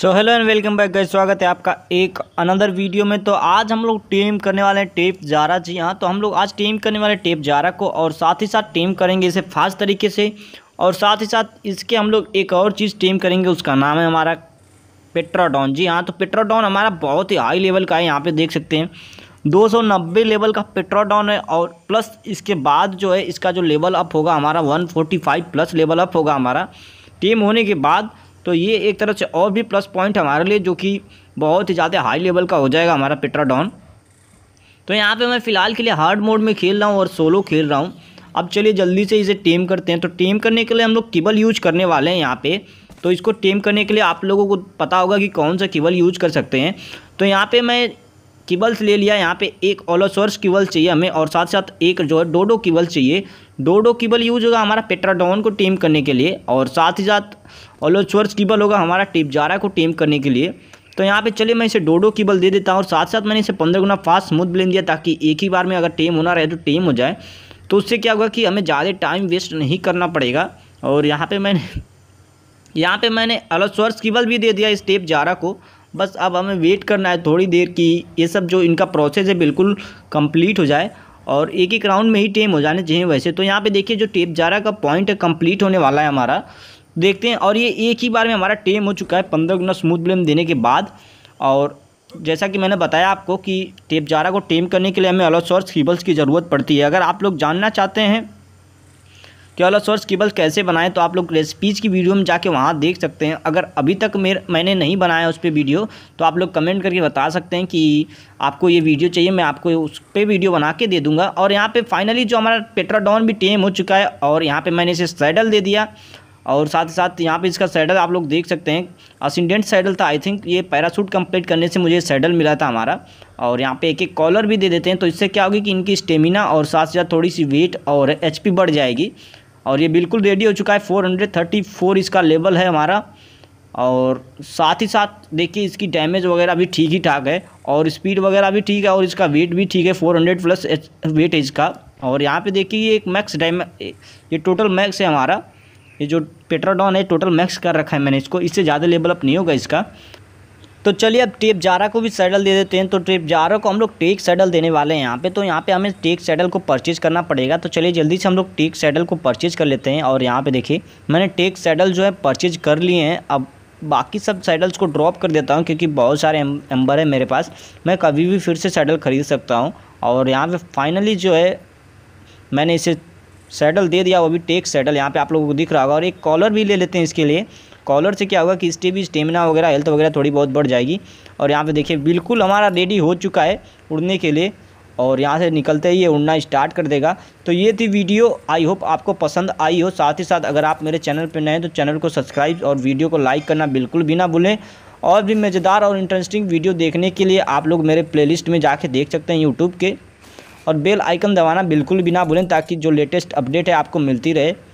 so hello and welcome back guys स्वागत है आपका एक अनदर वीडियो में तो आज हम लोग टेम करने वाले हैं टेप जारा जी हाँ तो हम लोग आज टेम करने वाले टेप जारा को और साथ ही साथ टेम करेंगे इसे फास्ट तरीके से और साथ ही साथ इसके हम लोग एक और चीज़ टेम करेंगे उसका नाम है हमारा पेट्राडॉन जी हाँ तो पेट्राडॉन हमारा बहुत ही हाई लेवल का है यहाँ पर देख सकते हैं नब्बे लेवल का पेट्राडॉन है और प्लस इसके बाद जो है इसका जो लेवल अप होगा हमारा फाइव प्लस लेवल अप होगा हमारा टीम होने के बाद तो ये एक तरह से और भी प्लस पॉइंट हमारे लिए जो कि बहुत ही ज़्यादा हाई लेवल का हो जाएगा हमारा पिट्राडॉन तो यहाँ पे मैं फ़िलहाल के लिए हार्ड मोड में खेल रहा हूँ और सोलो खेल रहा हूँ अब चलिए जल्दी से इसे टेम करते हैं तो टेम करने के लिए हम लोग केबल यूज करने वाले हैं यहाँ पे तो इसको टेम करने के लिए आप लोगों को पता होगा कि कौन सा केबल यूज कर सकते हैं तो यहाँ पे मैं कीबल्स ले लिया यहाँ पे एक ओलोसोर्स कीबल चाहिए हमें और साथ साथ एक जो है डोडो कीबल चाहिए डोडो कीबल यूज होगा हमारा पेट्राडोन को टीम करने के लिए और साथ ही साथ ओलोसोर्स कीबल होगा हमारा टिपजारा को टीम करने के लिए तो यहाँ पे चलिए मैं इसे डोडो की बल दे देता हूँ और साथ साथ मैंने इसे पंद्रह गुना फास्ट स्मूथ ब्लेन दिया ताकि एक ही बार में अगर टेम होना रहे तो टेम हो जाए तो उससे क्या होगा कि हमें ज़्यादा टाइम वेस्ट नहीं करना पड़ेगा और यहाँ पे मैंने यहाँ पे मैंने अलोसोर्स स्वर्स की बल भी दे दिया इस टेप जारा को बस अब हमें वेट करना है थोड़ी देर की ये सब जो इनका प्रोसेस है बिल्कुल कंप्लीट हो जाए और एक एक राउंड में ही टेम हो जाने चाहिए वैसे तो यहाँ पे देखिए जो टेप जारा का पॉइंट है कम्प्लीट होने वाला है हमारा देखते हैं और ये एक ही बार में हमारा टेम हो चुका है पंद्रह गुना स्मूथ ब्लेम देने के बाद और जैसा कि मैंने बताया आपको कि टेप जारा को टेम करने के लिए हमें अलॉसॉर्स कीबल्स की ज़रूरत पड़ती है अगर आप लोग जानना चाहते हैं ओला सोर्स केबल कैसे बनाएं तो आप लोग रेसिपीज़ की वीडियो में जाके वहाँ देख सकते हैं अगर अभी तक मेरे मैंने नहीं बनाया उस पर वीडियो तो आप लोग कमेंट करके बता सकते हैं कि आपको ये वीडियो चाहिए मैं आपको उस पर वीडियो बना के दे दूँगा और यहाँ पर फाइनली जो हमारा पेट्राडॉन भी टेम हो चुका है और यहाँ पर मैंने इसे सैडल दे दिया और साथ ही साथ यहाँ पे इसका सैडल आप लोग देख सकते हैं असिडेंट सैडल था आई थिंक ये पैरासूट कंप्लीट करने से मुझे सैडल मिला था हमारा और यहाँ पे एक एक कॉलर भी दे देते हैं तो इससे क्या होगी कि इनकी स्टेमिना और साथ ही साथ थोड़ी सी वेट और एच बढ़ जाएगी और ये बिल्कुल रेडी हो चुका है 434 इसका लेवल है हमारा और साथ ही साथ देखिए इसकी डैमेज वगैरह भी ठीक ही ठाक है और स्पीड वगैरह भी ठीक है और इसका वेट भी ठीक है 400 प्लस वेट है इसका और यहाँ पे देखिए ये एक मैक्स डैमे ये टोटल मैक्स है हमारा ये जो पेट्राडॉन है टोटल मैक्स कर रखा है मैंने इसको इससे ज़्यादा लेवल अप नहीं होगा इसका तो चलिए अब टेप जारा को भी सैडल दे देते हैं तो टेप जारा को हम लोग टेक सैडल देने वाले हैं यहाँ पे तो यहाँ पे हमें टेक सैडल को परचेज़ करना पड़ेगा तो चलिए जल्दी से हम लोग टेक सैडल को परचेज़ कर लेते हैं और यहाँ पे देखिए मैंने टेक सैडल जो है परचेज़ कर लिए हैं अब बाकी सब सैडल्स को ड्रॉप कर देता हूँ क्योंकि बहुत सारे एम्बर हैं मेरे पास मैं कभी भी फिर से सैडल ख़रीद सकता हूँ और यहाँ पर फाइनली जो है मैंने इसे सैडल दे दिया वो भी टेक सैडल यहाँ पे आप लोगों को दिख रहा होगा और एक कॉलर भी ले लेते हैं इसके लिए कॉलर से क्या होगा कि इसके भी स्टेमिना वगैरह हेल्थ वगैरह थोड़ी बहुत बढ़ जाएगी और यहाँ पे देखिए बिल्कुल हमारा रेडी हो चुका है उड़ने के लिए और यहाँ से निकलते ही ये उड़ना स्टार्ट कर देगा तो ये थी वीडियो आई होप आपको पसंद आई हो साथ ही साथ अगर आप मेरे चैनल पर नए हैं तो चैनल को सब्सक्राइब और वीडियो को लाइक करना बिल्कुल भी ना भूलें और भी मज़ेदार और इंटरेस्टिंग वीडियो देखने के लिए आप लोग मेरे प्लेलिस्ट में जाके देख सकते हैं यूट्यूब के और बेल आइकन दबाना बिल्कुल भी ना भूलें ताकि जो लेटेस्ट अपडेट है आपको मिलती रहे